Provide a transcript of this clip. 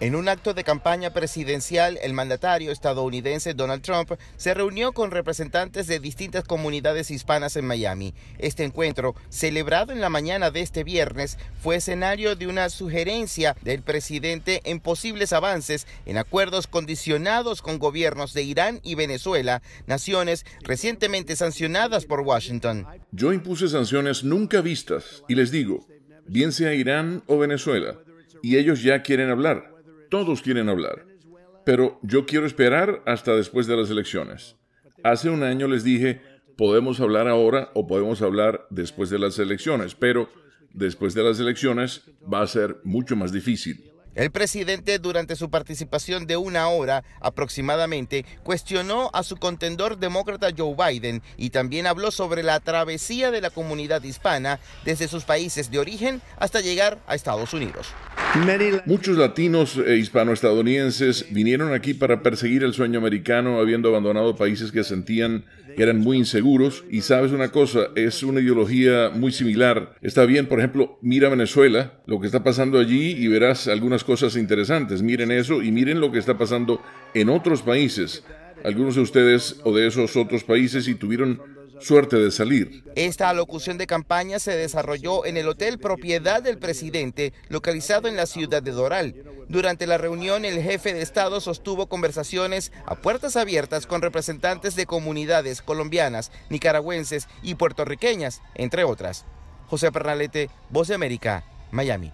En un acto de campaña presidencial, el mandatario estadounidense Donald Trump se reunió con representantes de distintas comunidades hispanas en Miami. Este encuentro, celebrado en la mañana de este viernes, fue escenario de una sugerencia del presidente en posibles avances en acuerdos condicionados con gobiernos de Irán y Venezuela, naciones recientemente sancionadas por Washington. Yo impuse sanciones nunca vistas y les digo, bien sea Irán o Venezuela, y ellos ya quieren hablar todos quieren hablar. Pero yo quiero esperar hasta después de las elecciones. Hace un año les dije, podemos hablar ahora o podemos hablar después de las elecciones, pero después de las elecciones va a ser mucho más difícil. El presidente durante su participación de una hora aproximadamente cuestionó a su contendor demócrata Joe Biden y también habló sobre la travesía de la comunidad hispana desde sus países de origen hasta llegar a Estados Unidos. Muchos latinos e hispanoestadounidenses vinieron aquí para perseguir el sueño americano, habiendo abandonado países que sentían que eran muy inseguros. Y sabes una cosa, es una ideología muy similar. Está bien, por ejemplo, mira Venezuela, lo que está pasando allí y verás algunas cosas interesantes. Miren eso y miren lo que está pasando en otros países. Algunos de ustedes o de esos otros países y tuvieron Suerte de salir. Esta alocución de campaña se desarrolló en el hotel propiedad del presidente, localizado en la ciudad de Doral. Durante la reunión, el jefe de Estado sostuvo conversaciones a puertas abiertas con representantes de comunidades colombianas, nicaragüenses y puertorriqueñas, entre otras. José Pernalete, Voz de América, Miami.